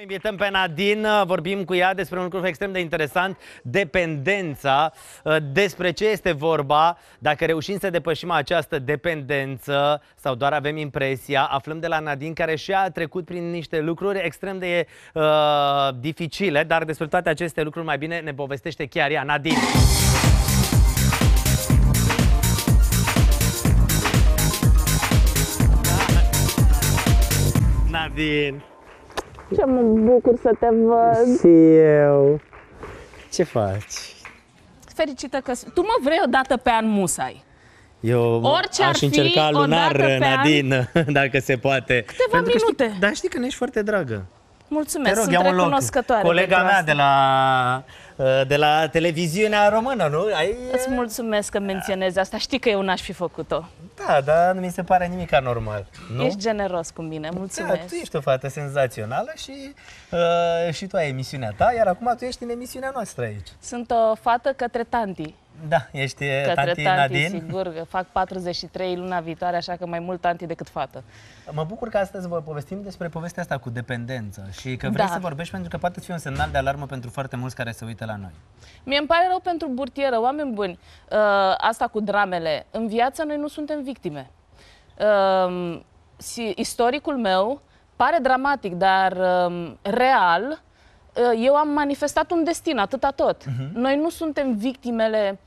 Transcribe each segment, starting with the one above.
Invităm pe Nadin. vorbim cu ea despre un lucru extrem de interesant, dependența, uh, despre ce este vorba, dacă reușim să depășim această dependență sau doar avem impresia, aflăm de la Nadin, care și-a trecut prin niște lucruri extrem de uh, dificile, dar despre toate aceste lucruri mai bine ne povestește chiar ea, Nadin. Nadin. Ce mă bucur să te văd! Și eu! Ce faci? Fericită că... Tu mă vrei odată pe an musai. Eu Orice aș încerca lunar, Nadine, an, dacă se poate. Câteva Pentru minute. Că știi, dar știi că ne ești foarte dragă. Mulțumesc, rog, sunt recunoscătoare. Colega mea de la, uh, de la televiziunea română, nu? Ai... Îți mulțumesc că menționezi asta. Știi că eu n-aș fi făcut-o. Da, dar nu mi se pare nimic anormal. Nu? Ești generos cu mine, mulțumesc. Da, tu ești o fată senzațională și, uh, și tu ai emisiunea ta, iar acum tu ești în emisiunea noastră aici. Sunt o fată către tanti. Da, ești eh, către tanti, tanti Nadine. sigur, fac 43 luna viitoare, așa că mai mult tanti decât fată. Mă bucur că astăzi vă povestim despre povestea asta cu dependență și că vrei da. să vorbești pentru că poate fi un semnal de alarmă pentru foarte mulți care se uită la noi. Mie îmi pare rău pentru burtieră, oameni buni, uh, asta cu dramele. În viață noi nu suntem victime. Um, istoricul meu pare dramatic, dar um, real uh, eu am manifestat un destin, atâta tot. Uh-huh. Noi nu suntem victimele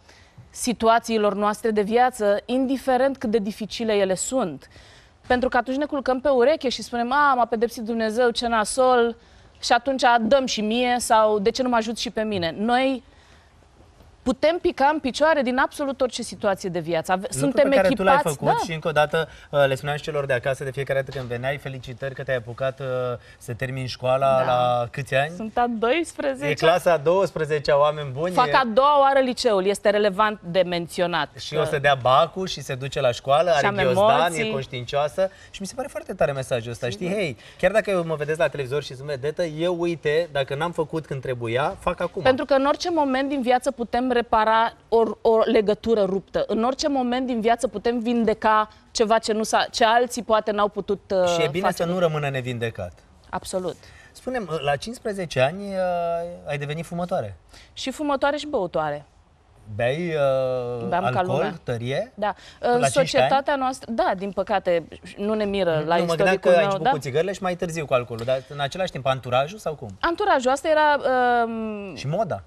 situațiilor noastre de viață, indiferent cât de dificile ele sunt. Pentru că atunci ne culcăm pe ureche și spunem, a, m-a pedepsit Dumnezeu, ce nasol, și atunci dăm și mie sau de ce nu mă ajut și pe mine. Noi putem pica în picioare din absolut orice situație de viață. Suntem pe care echipați, tu l-ai făcut da. și încă o dată uh, le spuneam și celor de acasă de fiecare dată când veneai, felicitări că te-ai apucat uh, să termini școala da. la câți ani? Sunt a 12 E clasa a 12 -a, oameni buni. Fac a doua oară liceul, este relevant de menționat. Și că... o să dea bacul și se duce la școală, are ghiozdan, e conștiincioasă și mi se pare foarte tare mesajul ăsta. Știi, hei, chiar dacă eu mă vedeți la televizor și sunt vedetă, eu uite, dacă n-am făcut când trebuia, fac acum. Pentru că în orice moment din viață putem repara o, o legătură ruptă. În orice moment din viață putem vindeca ceva ce, nu ce alții poate n-au putut uh, Și e bine face să nu rămână nevindecat. Absolut. Spunem, uh, la 15 ani uh, ai devenit fumătoare. Și fumătoare și băutoare. Bei uh, alcool, tărie? Da. În societatea ani? noastră, da, din păcate, nu ne miră nu, la nu, istoricul mă că meu, ai început da? cu și mai târziu cu alcoolul, dar în același timp anturajul sau cum? Anturajul, asta era... Uh, și moda.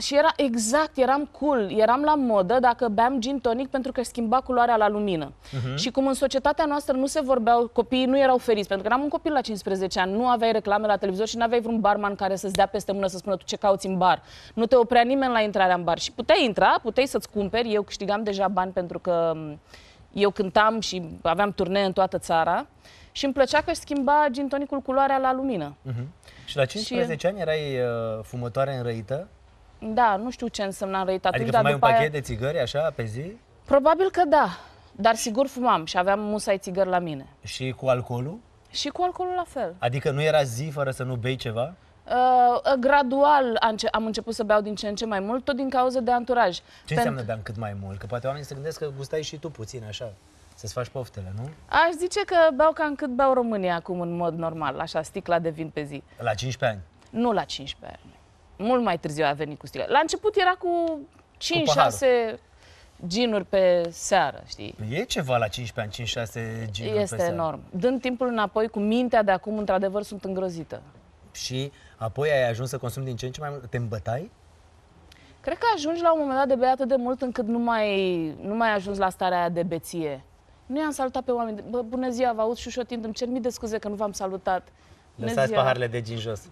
Și era exact, eram cool, eram la modă dacă beam gin tonic pentru că schimba culoarea la lumină. Uh-huh. Și cum în societatea noastră nu se vorbeau, copiii nu erau feriți, pentru că eram un copil la 15 ani, nu aveai reclame la televizor și nu aveai vreun barman care să-ți dea peste mână să spună tu ce cauți în bar. Nu te oprea nimeni la intrarea în bar și puteai intra, puteai să-ți cumperi, eu câștigam deja bani pentru că eu cântam și aveam turnee în toată țara și îmi plăcea că își schimba gin tonicul culoarea la lumină. Uh-huh. Și la 15 și... ani erai uh, fumătoare înrăită? Da, nu știu ce însemna răitat. Adică deci, dar fumai după un pachet aia... de țigări așa pe zi? Probabil că da, dar sigur fumam și aveam musai țigări la mine. Și cu alcoolul? Și cu alcoolul la fel. Adică nu era zi fără să nu bei ceva? Uh, uh gradual am început să beau din ce în ce mai mult, tot din cauza de anturaj. Ce Pentru... înseamnă beam cât mai mult? Că poate oamenii se gândesc că gustai și tu puțin, așa, să-ți faci poftele, nu? Aș zice că beau cam cât beau România acum, în mod normal, așa, sticla de vin pe zi. La 15 ani? Nu la 15 ani. Mult mai târziu a venit cu sticla. La început era cu 5-6 ginuri pe seară, știi? Păi e ceva la 15 ani, 5-6 ginuri Este pe seară. enorm. Dând timpul înapoi cu mintea de acum, într-adevăr, sunt îngrozită. Și apoi ai ajuns să consumi din ce în ce mai mult? Te îmbătai? Cred că ajungi la un moment dat de bea atât de mult încât nu mai, nu mai ajungi la starea aia de beție. Nu i-am salutat pe oameni. Bă, bună ziua, vă aud șușotind, îmi cer mii de scuze că nu v-am salutat. Lăsați paharele de gin jos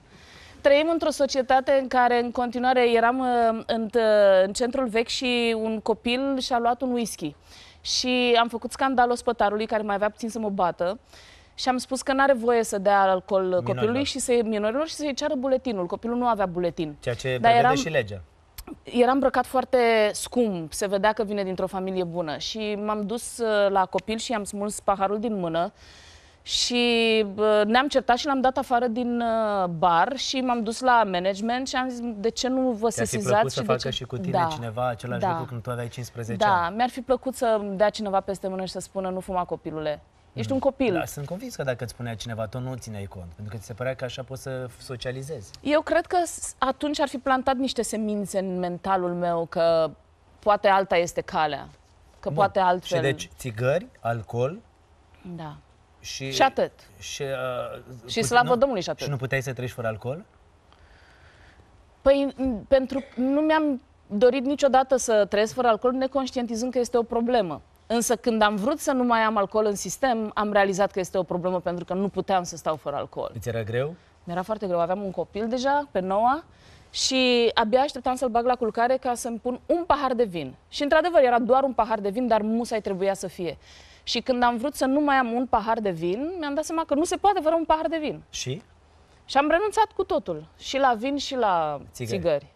trăim într-o societate în care în continuare eram uh, în, uh, în centrul vechi și un copil și-a luat un whisky. Și am făcut scandal ospătarului care mai avea puțin să mă bată și am spus că nu are voie să dea alcool minorilor. copilului și să minorilor și să-i ceară buletinul. Copilul nu avea buletin. Ceea ce Dar prevede eram, și legea. Era îmbrăcat foarte scump, se vedea că vine dintr-o familie bună și m-am dus uh, la copil și i-am smuls paharul din mână și ne-am certat și l-am dat afară din uh, bar și m-am dus la management și am zis de ce nu vă sesizați. Mi-ar fi plăcut și să facă ce... și cu tine da. cineva același da. lucru când tu aveai 15 da. ani. Da, mi-ar fi plăcut să dea cineva peste mână și să spună nu fuma copilule. Ești un mm. copil. Da, sunt convins că dacă îți spunea cineva, tu nu țineai cont, pentru că ți se părea că așa poți să socializezi. Eu cred că atunci ar fi plantat niște semințe în mentalul meu că poate alta este calea, că Bun. poate altfel. Și deci țigări, alcool, da. Și, și atât. Și, uh, și slavă nu, Domnului și atât. Și nu puteai să treci fără alcool? Păi, pentru, nu mi-am dorit niciodată să trăiesc fără alcool, neconștientizând că este o problemă. Însă când am vrut să nu mai am alcool în sistem, am realizat că este o problemă pentru că nu puteam să stau fără alcool. Îți era greu? Mi-era foarte greu. Aveam un copil deja, pe noua, și abia așteptam să-l bag la culcare ca să-mi pun un pahar de vin. Și într-adevăr, era doar un pahar de vin, dar musai trebuia să fie. Și când am vrut să nu mai am un pahar de vin, mi-am dat seama că nu se poate fără un pahar de vin. Și? Și am renunțat cu totul. Și la vin și la țigări. țigări.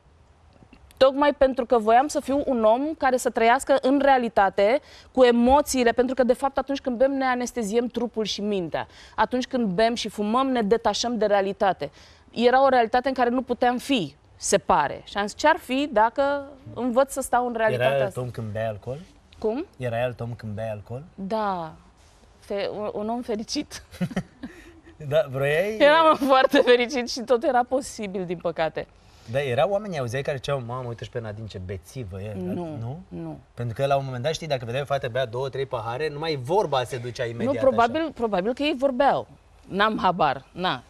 Tocmai pentru că voiam să fiu un om care să trăiască în realitate, cu emoțiile, pentru că, de fapt, atunci când bem, ne anesteziem trupul și mintea. Atunci când bem și fumăm, ne detașăm de realitate. Era o realitate în care nu puteam fi, se pare. Și am zis, ce-ar fi dacă învăț să stau în realitatea Era asta? Tom când bea alcool? Cum? Era alt om când bea alcool? Da, Fe- un, om fericit. da, vroiai? Eram foarte fericit și tot era posibil, din păcate. Da, erau oameni, auzeai care ziceau, mamă, uite și pe nadin ce bețivă e. Nu, nu, nu. Pentru că la un moment dat, știi, dacă vedeai o fată bea două, trei pahare, numai vorba se ducea imediat. Nu, probabil, așa. probabil că ei vorbeau. N-am habar, na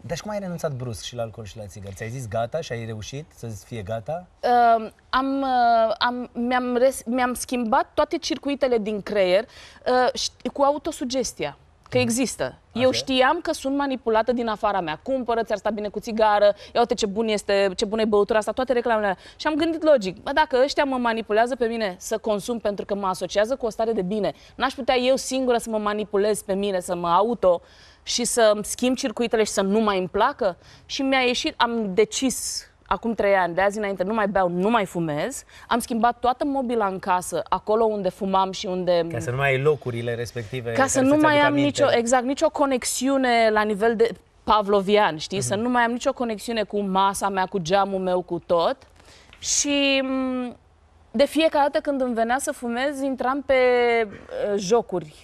și deci cum ai renunțat brusc și la alcool și la țigări? Ți-ai zis gata și ai reușit să fie gata? Uh, am, uh, am, mi-am, mi-am schimbat toate circuitele din creier uh, cu autosugestia. Că există. Așa. Eu știam că sunt manipulată din afara mea. Cumpără, ți-ar sta bine cu țigară, ia uite ce bun este, ce bună e băutura asta, toate reclamele alea. Și am gândit logic, bă, dacă ăștia mă manipulează pe mine să consum pentru că mă asociază cu o stare de bine, n-aș putea eu singură să mă manipulez pe mine, să mă auto și să schimb circuitele și să nu mai îmi placă? Și mi-a ieșit, am decis acum trei ani, de azi înainte nu mai beau, nu mai fumez, am schimbat toată mobila în casă, acolo unde fumam și unde... Ca să nu mai ai locurile respective. Ca să nu mai am nicio, exact, nicio conexiune la nivel de pavlovian, știi? Uh-huh. Să mhm. nu mai am nicio conexiune cu masa mea, cu geamul meu, cu tot. Și mm, de fiecare dată când îmi venea să fumez, intram pe eh, jocuri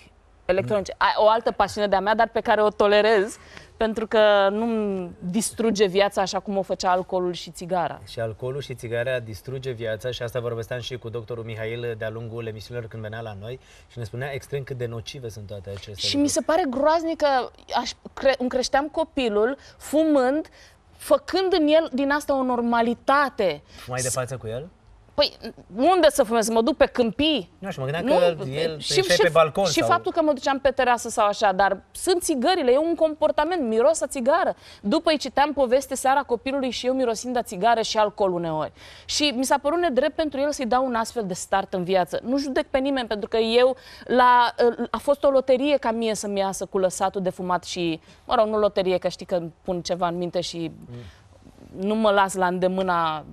electronice. Mhm. O altă pasiune de-a mea, dar pe care o tolerez pentru că nu distruge viața așa cum o făcea alcoolul și țigara. Și alcoolul și țigara distruge viața și asta vorbesteam și cu doctorul Mihail de-a lungul emisiunilor când venea la noi și ne spunea extrem cât de nocive sunt toate acestea. Și lucruri. mi se pare groaznic că aș cre- îmi creșteam copilul fumând, făcând în el din asta o normalitate. Mai de față cu el? Păi unde să fumez? Să mă duc pe câmpii? Nu, și mă gândeam nu, că el și, și, pe balcon. Și sau... faptul că mă duceam pe terasă sau așa, dar sunt țigările, e un comportament, miros a țigară. După îi citeam poveste seara copilului și eu mirosind a țigară și alcool uneori. Și mi s-a părut nedrept pentru el să-i dau un astfel de start în viață. Nu judec pe nimeni, pentru că eu, la, a fost o loterie ca mie să-mi iasă cu lăsatul de fumat și, mă rog, nu loterie, că știi că pun ceva în minte și... Mm nu mă las la îndemâna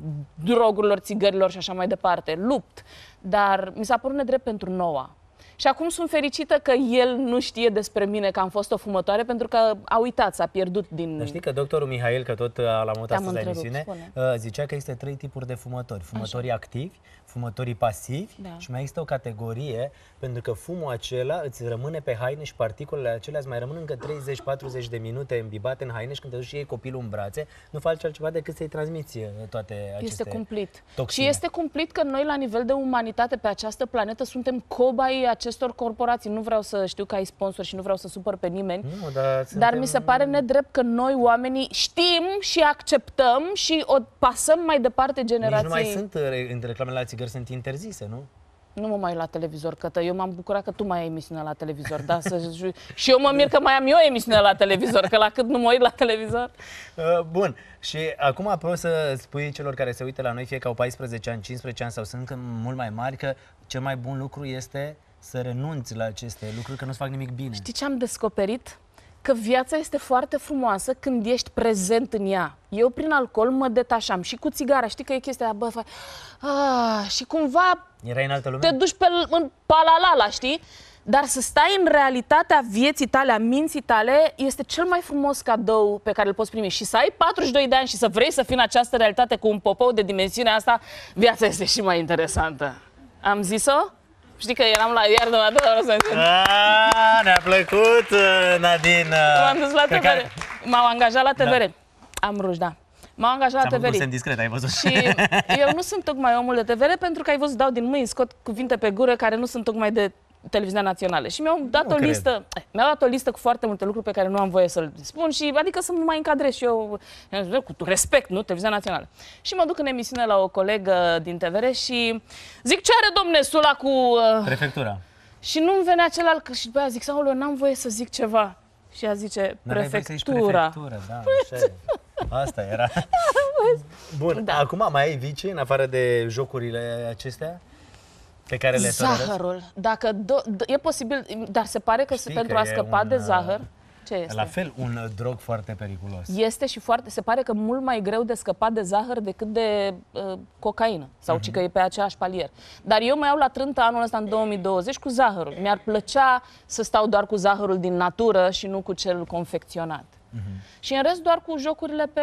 drogurilor, țigărilor și așa mai departe. Lupt. Dar mi s-a părut nedrept pentru noua. Și acum sunt fericită că el nu știe despre mine că am fost o fumătoare pentru că a uitat, s-a pierdut din... Dar știi că doctorul Mihail, că tot uh, l-am mutat astăzi la emisiune, spune. Uh, zicea că există trei tipuri de fumători. Fumătorii Așa. activi, fumătorii pasivi da. și mai există o categorie pentru că fumul acela îți rămâne pe haine și particulele acelea îți mai rămân încă 30-40 de minute îmbibate în haine și când te duci și ei copilul în brațe, nu faci altceva decât să-i transmiți uh, toate aceste Este cumplit. Toxine. Și este cumplit că noi la nivel de umanitate pe această planetă suntem cobai acestor corporații. Nu vreau să știu că ai sponsor și nu vreau să supăr pe nimeni, nu, dar, suntem... dar mi se pare nedrept că noi oamenii știm și acceptăm și o pasăm mai departe generației. Nici nu mai sunt uh, între reclamele la țigări, sunt interzise, nu? Nu mă mai la televizor, că eu m-am bucurat că tu mai ai emisiune la televizor. Da, să și eu mă mir că mai am eu emisiune la televizor, că la cât nu mă uit la televizor. Uh, bun. Și acum vreau să spui celor care se uită la noi, fie că au 14 ani, 15 ani sau sunt mult mai mari, că cel mai bun lucru este să renunți la aceste lucruri, că nu-ți fac nimic bine. Știi ce am descoperit? Că viața este foarte frumoasă când ești prezent în ea. Eu prin alcool mă detașam și cu țigara, știi că e chestia, bă, fa... ah, și cumva Era în altă lume? te duci pe, în palalala, știi? Dar să stai în realitatea vieții tale, a minții tale, este cel mai frumos cadou pe care îl poți primi. Și să ai 42 de ani și să vrei să fii în această realitate cu un popou de dimensiunea asta, viața este și mai interesantă. Am zis-o? Știi că eram la iarnă la două ori să Ne-a plăcut, uh, Nadine. Uh, M-am dus la TVR. M-au angajat la da. TVR. Am ruș, da. m au angajat la TVR. Am discret, ai văzut. Și eu nu sunt tocmai omul de TVR pentru că ai văzut, dau din mâini, scot cuvinte pe gură care nu sunt tocmai de televiziunea națională. Și mi-au dat nu o cred. listă, eh, mi-au dat o listă cu foarte multe lucruri pe care nu am voie să le spun și adică să mă mai încadrez și eu eh, cu respect, nu, televiziunea națională. Și mă duc în emisiune la o colegă din TVR și zic ce are domne Sula cu uh... prefectura. Și nu-mi venea celălalt, că și după aia zic, sau n-am voie să zic ceva. Și ea zice, prefectura. prefectura da, păi Asta era. Da, Bun, da. acum mai ai vicii în afară de jocurile acestea? Pe care le Zahărul. Dacă do- e posibil, dar se pare că Știi pentru că a scăpa un, de uh, zahăr... Ce este? La fel, un uh, drog foarte periculos. Este și foarte... Se pare că mult mai greu de scăpat de zahăr decât de uh, cocaină. Sau uh-huh. ci că e pe aceeași palier. Dar eu mă iau la trântă anul ăsta în 2020 cu zahărul. Mi-ar plăcea să stau doar cu zahărul din natură și nu cu cel confecționat. Uh-huh. Și în rest doar cu jocurile pe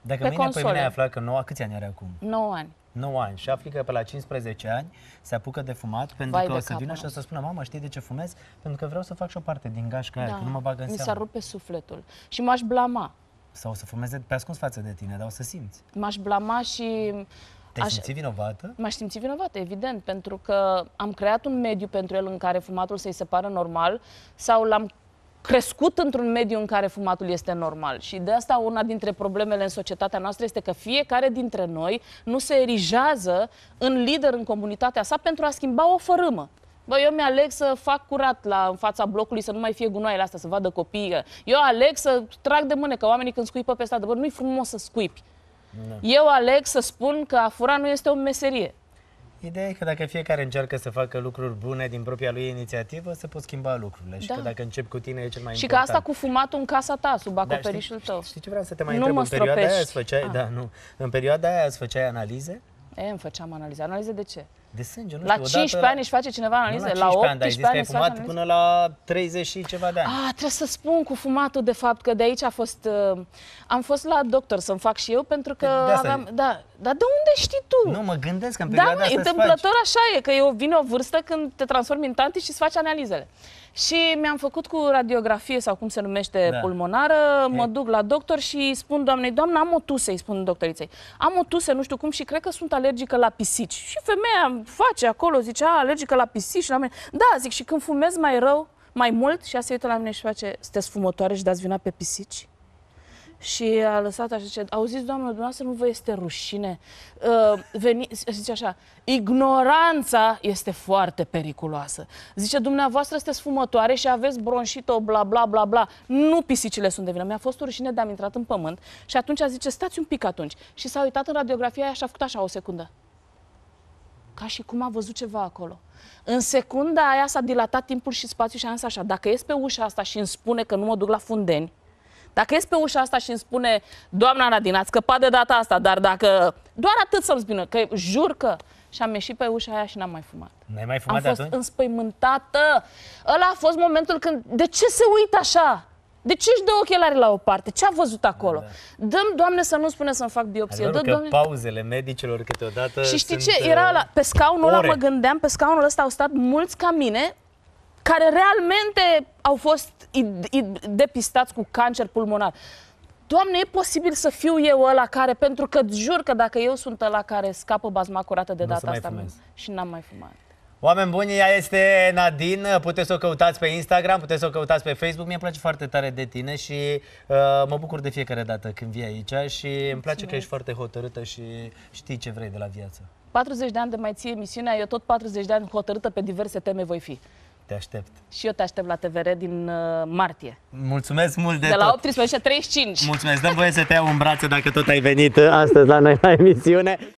Dacă pe mine, păi console. mine ai afla că noua, câți ani are acum? 9 ani. 9 ani și afli că pe la 15 ani se apucă de fumat pentru Vai că o să vină și o să spună, mama, știi de ce fumez? Pentru că vreau să fac și o parte din gașca da. aia, că nu mă bag în Mi s-a rupt pe sufletul și m-aș blama. Sau o să fumeze pe ascuns față de tine, dar o să simți. M-aș blama și... Te Aș... simți vinovată? M-aș simți vinovată, evident, pentru că am creat un mediu pentru el în care fumatul să-i se pară normal sau l-am crescut într-un mediu în care fumatul este normal. Și de asta una dintre problemele în societatea noastră este că fiecare dintre noi nu se erijează în lider în comunitatea sa pentru a schimba o fărâmă. Bă, eu mi-aleg să fac curat la, în fața blocului, să nu mai fie gunoaiele astea, să vadă copiii. Eu aleg să trag de mânecă oamenii când scuipă pe stradă. Bă, nu-i frumos să scuipi. Da. Eu aleg să spun că a fura nu este o meserie. Ideea e că dacă fiecare încearcă să facă lucruri bune din propria lui inițiativă, se pot schimba lucrurile. Da. Și că dacă încep cu tine e cel mai și important. Și că asta cu fumatul în casa ta, sub acoperișul da, știi, tău. Știi ce vreau să te mai nu întreb? Mă în perioada aia îți făceai, ah. da, nu. În perioada aia îți făceai analize? E, îmi făceam analize. Analize de ce? De sânge, nu la știu, 15 odată, ani își face cineva analize, la, la 18 ani, dar ai zis că ai fumat până la 30 și ceva de ani. Ah, trebuie să spun cu fumatul, de fapt, că de aici a fost... Uh, am fost la doctor să-mi fac și eu, pentru că păi, de aveam... E... Da, dar de unde știi tu? Nu, mă gândesc că în da, perioada da, asta întâmplător faci. așa e, că eu vine o vârstă când te transformi în tanti și îți faci analizele. Și mi-am făcut cu radiografie sau cum se numește da. pulmonară, e. mă duc la doctor și spun doamnei, doamna, am o tuse, îi spun doctoriței. Am o tuse, nu știu cum, și cred că sunt alergică la pisici. Și femeia face acolo, zice, a, alergică la pisici, la mine. Da, zic, și când fumez mai rău, mai mult, și asta se uită la mine și face, sunteți fumătoare și dați vina pe pisici? și a lăsat așa, zice, auziți, doamnă, dumneavoastră, nu vă este rușine? Uh, veni, zice așa, ignoranța este foarte periculoasă. Zice, dumneavoastră sunteți fumătoare și aveți bronșită, bla, bla, bla, bla. Nu pisicile sunt de vină. Mi-a fost rușine de am intrat în pământ și atunci a zice, stați un pic atunci. Și s-a uitat în radiografia aia și a făcut așa o secundă. Ca și cum a văzut ceva acolo. În secunda aia s-a dilatat timpul și spațiul și a zis așa, dacă ies pe ușa asta și îmi spune că nu mă duc la fundeni, dacă ies pe ușa asta și îmi spune, doamna Nadine, ați scăpat de data asta, dar dacă... Doar atât să-mi spună, că jur că... Și am ieșit pe ușa aia și n-am mai fumat. N-ai mai fumat Am fost atunci? înspăimântată. Ăla a fost momentul când... De ce se uită așa? De ce își dă ochelari la o parte? Ce a văzut acolo? Da, da. Dăm, Doamne, să nu spune să-mi fac biopsie. Dă, că doamne... pauzele medicilor câteodată Și știi ce? Era la... pe scaunul ăla, mă gândeam, pe scaunul ăsta au stat mulți ca mine, care realmente au fost depistați cu cancer pulmonar. Doamne, e posibil să fiu eu ăla care, pentru că jur că dacă eu sunt ăla care scapă bazma curată de data asta fumez. și n-am mai fumat. Oameni buni, ea este Nadine, puteți să o căutați pe Instagram, puteți să o căutați pe Facebook. Mie îmi place foarte tare de tine și uh, mă bucur de fiecare dată când vii aici și Mulțumesc. îmi place că ești foarte hotărâtă și știi ce vrei de la viață. 40 de ani de mai ție emisiunea, eu tot 40 de ani hotărâtă pe diverse teme voi fi. Te aștept. Și eu te aștept la TVR din uh, martie. Mulțumesc mult de, de la 18.35. Mulțumesc, dăm voie să te iau în brațe dacă tot ai venit uh, astăzi la noi la emisiune.